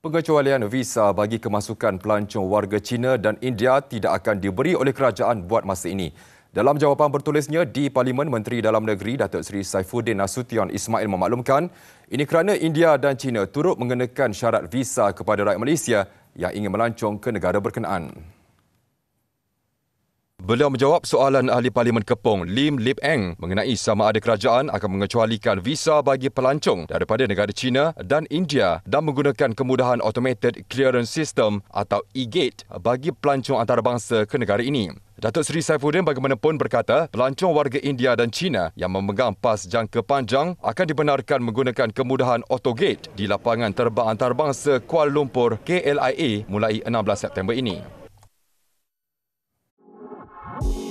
Pengecualian visa bagi kemasukan pelancong warga China dan India tidak akan diberi oleh kerajaan buat masa ini. Dalam jawapan bertulisnya di Parlimen Menteri Dalam Negeri Datuk Seri Saifuddin Nasution Ismail memaklumkan, ini kerana India dan China turut mengenakan syarat visa kepada rakyat Malaysia yang ingin melancong ke negara berkenaan. Beliau menjawab soalan Ahli Parlimen Kepong Lim Lip Eng mengenai sama ada kerajaan akan mengecualikan visa bagi pelancong daripada negara China dan India dan menggunakan kemudahan Automated Clearance System atau E-Gate bagi pelancong antarabangsa ke negara ini. Datuk Seri Saifuddin bagaimanapun berkata, pelancong warga India dan China yang memegang pas jangka panjang akan dibenarkan menggunakan kemudahan AutoGate di lapangan terbang antarabangsa Kuala Lumpur KLIA mulai 16 September ini. Thank you.